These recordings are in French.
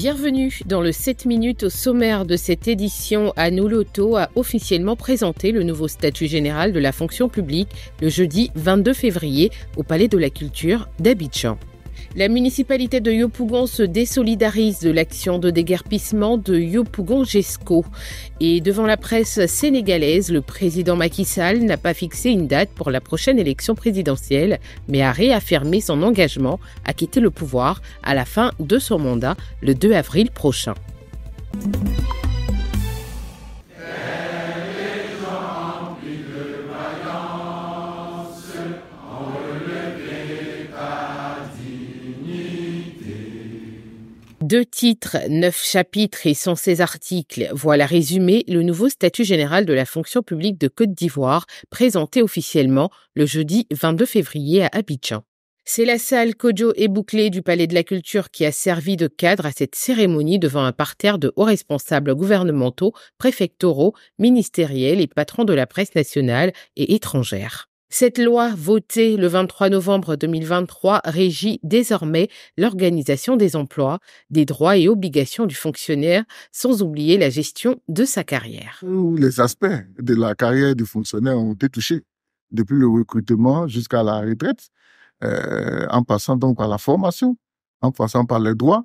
Bienvenue dans le 7 minutes au sommaire de cette édition. Anouloto a officiellement présenté le nouveau statut général de la fonction publique le jeudi 22 février au Palais de la Culture d'Abidjan. La municipalité de Yopougon se désolidarise de l'action de déguerpissement de Yopougon-Gesco. Et devant la presse sénégalaise, le président Macky Sall n'a pas fixé une date pour la prochaine élection présidentielle, mais a réaffirmé son engagement à quitter le pouvoir à la fin de son mandat le 2 avril prochain. deux titres, neuf chapitres et 116 articles. Voilà résumé le nouveau statut général de la fonction publique de Côte d'Ivoire, présenté officiellement le jeudi 22 février à Abidjan. C'est la salle Kojo et Bouclé du Palais de la Culture qui a servi de cadre à cette cérémonie devant un parterre de hauts responsables gouvernementaux, préfectoraux, ministériels et patrons de la presse nationale et étrangère. Cette loi, votée le 23 novembre 2023, régit désormais l'organisation des emplois, des droits et obligations du fonctionnaire, sans oublier la gestion de sa carrière. Tous les aspects de la carrière du fonctionnaire ont été touchés, depuis le recrutement jusqu'à la retraite, euh, en passant donc par la formation, en passant par les droits,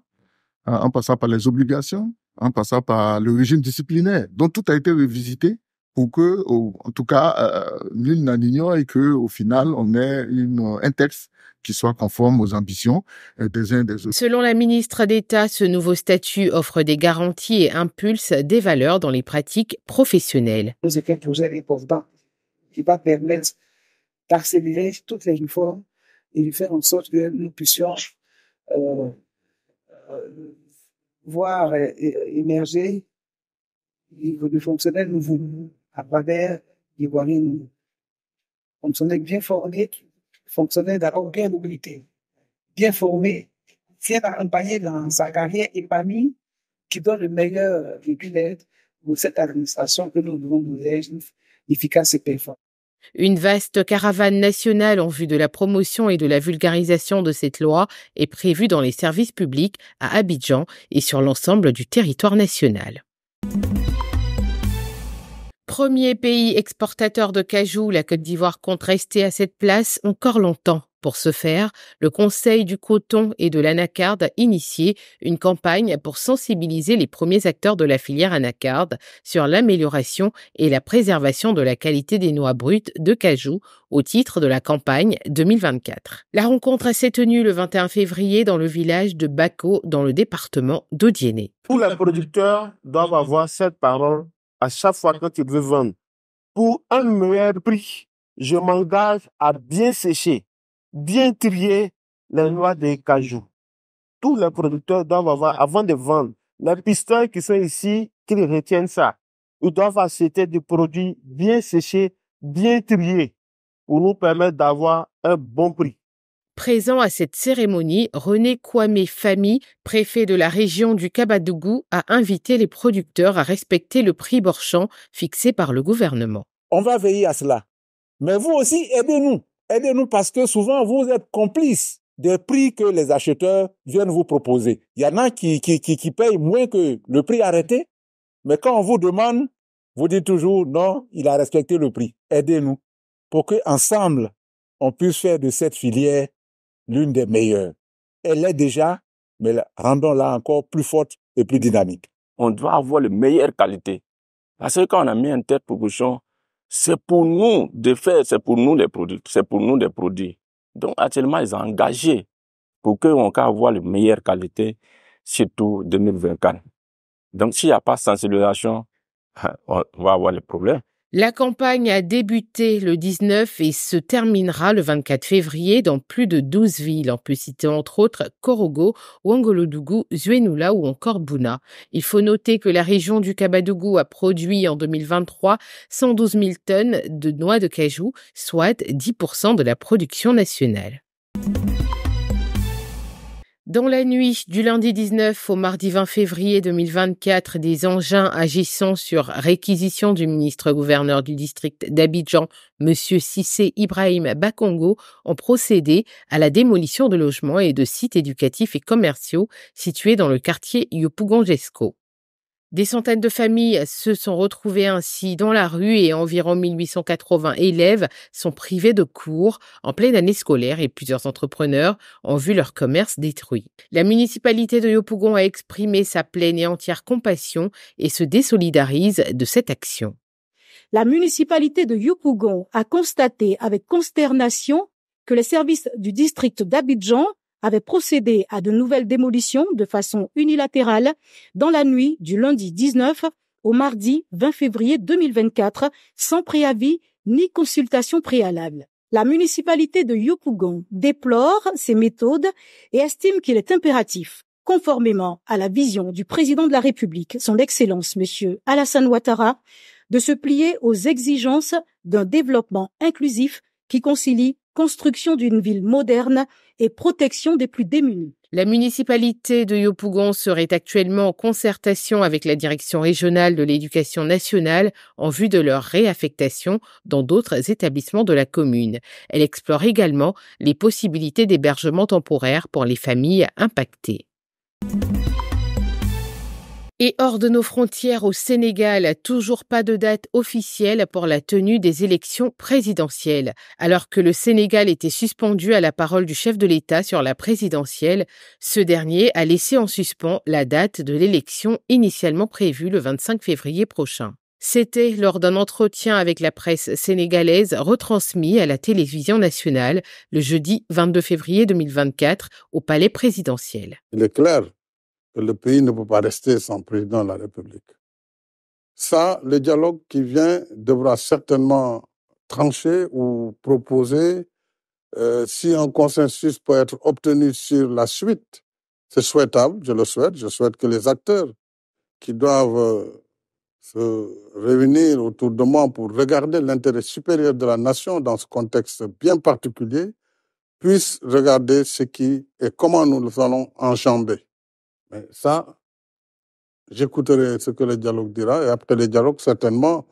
en passant par les obligations, en passant par le régime disciplinaire. dont tout a été revisité pour que, en tout cas, euh, l'une n'en et que, au final, on ait une, euh, un texte qui soit conforme aux ambitions euh, des uns et des autres. Selon la ministre d'État, ce nouveau statut offre des garanties et impulse des valeurs dans les pratiques professionnelles. qui va permettre d'accélérer toutes les réformes et de faire en sorte que nous puissions euh, euh voir émerger les fonctionnels nouveaux à travers l'Ivoirine. fonctionnait bien formé, fonctionnait dans bien mobilité, bien formé, bien dans sa carrière et parmi qui donne le meilleur véhicule pour cette administration que nous devons nous efficace et performante. Une vaste caravane nationale en vue de la promotion et de la vulgarisation de cette loi est prévue dans les services publics à Abidjan et sur l'ensemble du territoire national premier pays exportateur de cajou, la Côte d'Ivoire compte rester à cette place encore longtemps. Pour ce faire, le Conseil du coton et de l'anacarde a initié une campagne pour sensibiliser les premiers acteurs de la filière anacarde sur l'amélioration et la préservation de la qualité des noix brutes de cajou au titre de la campagne 2024. La rencontre s'est tenue le 21 février dans le village de Bako dans le département d'Odienné. Tous les producteurs doivent avoir cette parole à chaque fois quand tu veux vendre, pour un meilleur prix, je m'engage à bien sécher, bien trier les noix de cajou. Tous les producteurs doivent avoir, avant de vendre, les pistons qui sont ici, qu'ils retiennent ça. Ils doivent acheter des produits bien séchés, bien triés, pour nous permettre d'avoir un bon prix. Présent à cette cérémonie, René Kwame Fami, préfet de la région du Kabadougou, a invité les producteurs à respecter le prix Borchamp fixé par le gouvernement. On va veiller à cela. Mais vous aussi, aidez-nous. Aidez-nous parce que souvent, vous êtes complices des prix que les acheteurs viennent vous proposer. Il y en a qui, qui payent moins que le prix arrêté, mais quand on vous demande, vous dites toujours non, il a respecté le prix. Aidez-nous pour que on puisse faire de cette filière l'une des meilleures. Elle l'est déjà, mais rendons-la encore plus forte et plus dynamique. On doit avoir les meilleures qualités. Parce que quand on a mis tête pour proposition, c'est pour nous de faire, c'est pour nous les produits, c'est pour nous des produits. Donc actuellement, ils ont engagé pour qu'on puisse avoir les meilleures qualités, surtout 2024. Donc s'il n'y a pas de sensibilisation, on va avoir des problèmes. La campagne a débuté le 19 et se terminera le 24 février dans plus de 12 villes. On peut citer entre autres Korogo, Wangolodougou, Zuenula ou encore Buna. Il faut noter que la région du Kabadougou a produit en 2023 112 000 tonnes de noix de cajou, soit 10% de la production nationale. Dans la nuit du lundi 19 au mardi 20 février 2024, des engins agissant sur réquisition du ministre-gouverneur du district d'Abidjan, M. Sissé Ibrahim Bakongo, ont procédé à la démolition de logements et de sites éducatifs et commerciaux situés dans le quartier Yopougongesco. Des centaines de familles se sont retrouvées ainsi dans la rue et environ 1880 élèves sont privés de cours en pleine année scolaire et plusieurs entrepreneurs ont vu leur commerce détruit. La municipalité de Yopougon a exprimé sa pleine et entière compassion et se désolidarise de cette action. La municipalité de Yopougon a constaté avec consternation que les services du district d'Abidjan avait procédé à de nouvelles démolitions de façon unilatérale dans la nuit du lundi 19 au mardi 20 février 2024 sans préavis ni consultation préalable. La municipalité de Yopougon déplore ces méthodes et estime qu'il est impératif, conformément à la vision du président de la République, son Excellence Monsieur Alassane Ouattara, de se plier aux exigences d'un développement inclusif qui concilie construction d'une ville moderne et protection des plus démunis. La municipalité de Yopougon serait actuellement en concertation avec la direction régionale de l'éducation nationale en vue de leur réaffectation dans d'autres établissements de la commune. Elle explore également les possibilités d'hébergement temporaire pour les familles impactées. Et hors de nos frontières au Sénégal, toujours pas de date officielle pour la tenue des élections présidentielles. Alors que le Sénégal était suspendu à la parole du chef de l'État sur la présidentielle, ce dernier a laissé en suspens la date de l'élection initialement prévue le 25 février prochain. C'était lors d'un entretien avec la presse sénégalaise retransmis à la télévision nationale le jeudi 22 février 2024 au palais présidentiel. Il est clair le pays ne peut pas rester sans président de la République. Ça, le dialogue qui vient devra certainement trancher ou proposer euh, si un consensus peut être obtenu sur la suite. C'est souhaitable, je le souhaite. Je souhaite que les acteurs qui doivent euh, se réunir autour de moi pour regarder l'intérêt supérieur de la nation dans ce contexte bien particulier puissent regarder ce qui et comment nous allons enjamber ça, j'écouterai ce que le dialogue dira et après le dialogue, certainement,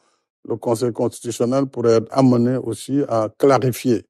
le Conseil constitutionnel pourrait être amené aussi à clarifier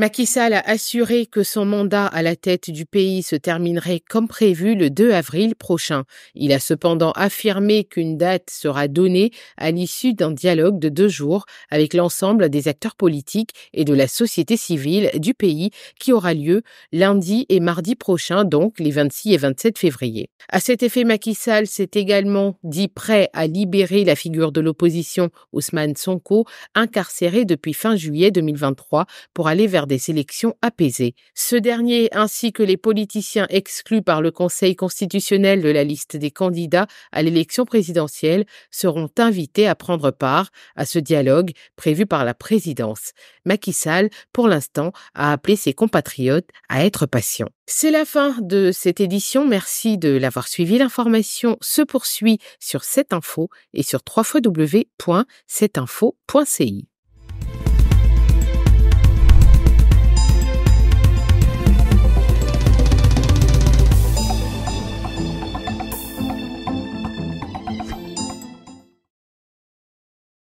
Macky Sall a assuré que son mandat à la tête du pays se terminerait comme prévu le 2 avril prochain. Il a cependant affirmé qu'une date sera donnée à l'issue d'un dialogue de deux jours avec l'ensemble des acteurs politiques et de la société civile du pays qui aura lieu lundi et mardi prochain, donc les 26 et 27 février. À cet effet, Macky Sall s'est également dit prêt à libérer la figure de l'opposition Ousmane Sonko, incarcéré depuis fin juillet 2023, pour aller vers des élections apaisées. Ce dernier, ainsi que les politiciens exclus par le Conseil constitutionnel de la liste des candidats à l'élection présidentielle, seront invités à prendre part à ce dialogue prévu par la présidence. Macky Sall, pour l'instant, a appelé ses compatriotes à être patients. C'est la fin de cette édition. Merci de l'avoir suivi. L'information se poursuit sur cette info et sur www.cetinfo.ci.